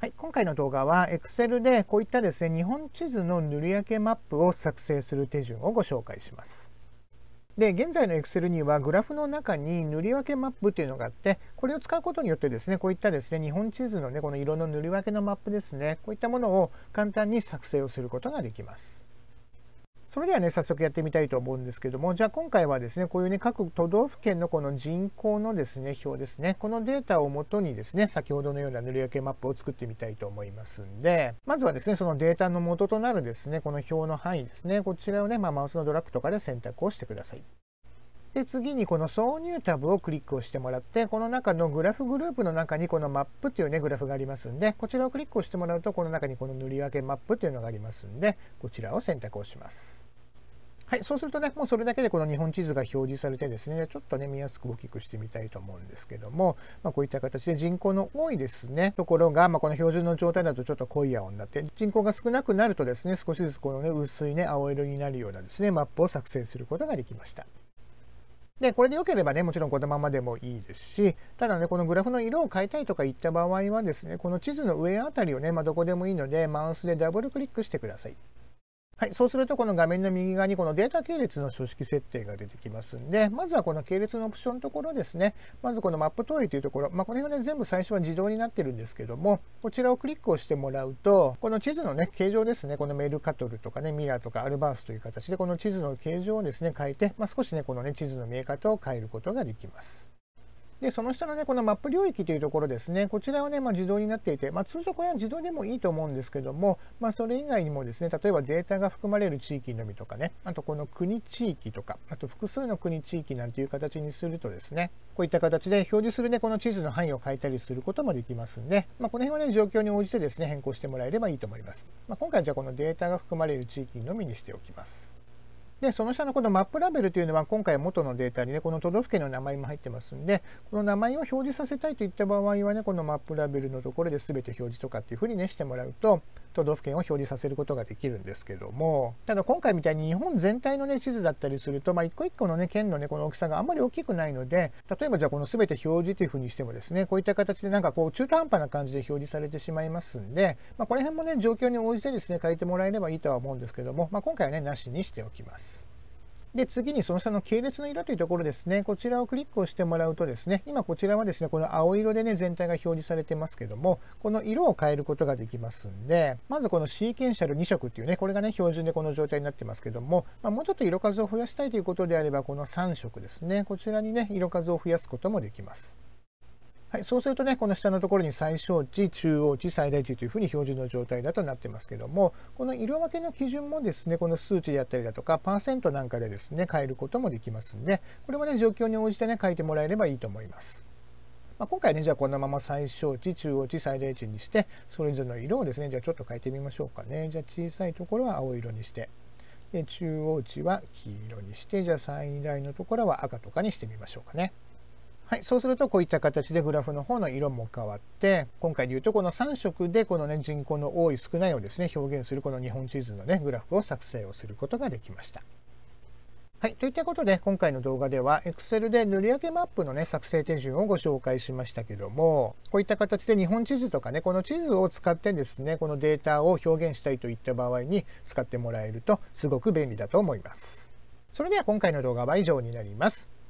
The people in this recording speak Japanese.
はい、今回の動画は Excel でこういったですね日本地図の塗り分けマップを作成する手順をご紹介します。で現在の Excel にはグラフの中に塗り分けマップというのがあってこれを使うことによってですねこういったですね日本地図のねこの色の塗り分けのマップですねこういったものを簡単に作成をすることができます。それではね早速やってみたいと思うんですけどもじゃあ今回はですねこういうね各都道府県のこの人口のですね表ですねこのデータをもとにですね先ほどのような塗り分けマップを作ってみたいと思いますんでまずはですねそのデータの元となるですねこの表の範囲ですねこちらをね、まあ、マウスのドラッグとかで選択をしてください。で次にこの挿入タブをクリックをしてもらってこの中のグラフグループの中にこのマップというねグラフがありますんでこちらをクリックをしてもらうとこの中にこの塗り分けマップというのがありますんでこちらを選択をします。はい、そうするとね、もうそれだけでこの日本地図が表示されてですね、ちょっとね、見やすく大きくしてみたいと思うんですけども、まあ、こういった形で人口の多いですね、ところが、まあ、この標準の状態だとちょっと濃い青になって、人口が少なくなるとですね、少しずつこのね、薄いね、青色になるようなですね、マップを作成することができました。で、これで良ければね、もちろんこのままでもいいですし、ただね、このグラフの色を変えたいとか言った場合はですね、この地図の上あたりをね、まあ、どこでもいいので、マウスでダブルクリックしてください。はい、そうするとこの画面の右側にこのデータ系列の書式設定が出てきますんで、まずはこの系列のオプションのところですね、まずこのマップ通りというところ、まあ、この辺はね、全部最初は自動になってるんですけども、こちらをクリックをしてもらうと、この地図のね、形状ですね、このメルカトルとかね、ミラーとかアルバースという形で、この地図の形状をですね、変えて、まあ、少しね、このね、地図の見え方を変えることができます。で、その下のね、このマップ領域というところですね、こちらはね、まあ、自動になっていて、まあ、通常これは自動でもいいと思うんですけども、まあ、それ以外にもですね、例えばデータが含まれる地域のみとかね、あとこの国地域とか、あと複数の国地域なんていう形にするとですね、こういった形で表示するね、この地図の範囲を変えたりすることもできますんで、まあ、この辺はね、状況に応じてですね、変更してもらえればいいと思います。まあ、今回じゃあこのデータが含まれる地域のみにしておきます。でその下のこのマップラベルというのは今回元のデータにねこの都道府県の名前も入ってますんでこの名前を表示させたいといった場合はねこのマップラベルのところで全て表示とかっていうふうにねしてもらうと都道府県を表示させることができるんですけどもただ今回みたいに日本全体の、ね、地図だったりすると、まあ、一個一個の、ね、県の、ね、この大きさがあんまり大きくないので例えばじゃあこの全て表示というふうにしてもですねこういった形でなんかこう中途半端な感じで表示されてしまいますんで、まあ、この辺もね状況に応じてですね変えてもらえればいいとは思うんですけども、まあ、今回はねなしにしておきます。で、次にその下の系列の色というところですね、こちらをクリックをしてもらうとですね、今こちらはですね、この青色でね、全体が表示されてますけども、この色を変えることができますんで、まずこのシーケンシャル2色っていうね、これがね、標準でこの状態になってますけども、まあ、もうちょっと色数を増やしたいということであれば、この3色ですね、こちらにね、色数を増やすこともできます。はい、そうするとね、この下のところに最小値、中央値、最大値というふうに標準の状態だとなってますけども、この色分けの基準もですね、この数値であったりだとか、パーセントなんかでですね、変えることもできますんで、これもね、状況に応じてね、書いてもらえればいいと思います。まあ、今回ね、じゃあこのまま最小値、中央値、最大値にして、それぞれの色をですね、じゃあちょっと変えてみましょうかね。じゃあ小さいところは青色にして、で中央値は黄色にして、じゃあ最大のところは赤とかにしてみましょうかね。はい、そうするとこういった形でグラフの方の色も変わって今回でいうとこの3色でこのね人口の多い少ないをですね表現するこの日本地図のねグラフを作成をすることができました。はい、といったことで今回の動画では Excel で塗り分けマップのね作成手順をご紹介しましたけどもこういった形で日本地図とかねこの地図を使ってですねこのデータを表現したいといった場合に使ってもらえるとすごく便利だと思います。それでは今回の動画は以上になります。